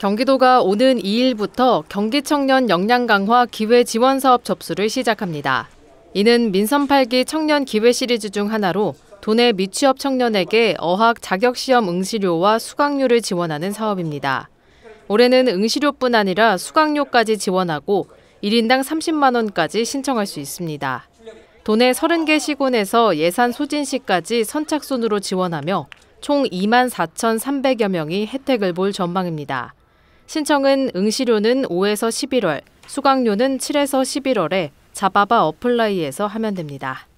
경기도가 오는 2일부터 경기청년 역량 강화 기회 지원 사업 접수를 시작합니다. 이는 민선 8기 청년 기회 시리즈 중 하나로 도내 미취업 청년에게 어학 자격시험 응시료와 수강료를 지원하는 사업입니다. 올해는 응시료뿐 아니라 수강료까지 지원하고 1인당 30만 원까지 신청할 수 있습니다. 도내 30개 시군에서 예산 소진시까지 선착순으로 지원하며 총 2만 4,300여 명이 혜택을 볼 전망입니다. 신청은 응시료는 5에서 11월, 수강료는 7에서 11월에 자바바 어플라이에서 하면 됩니다.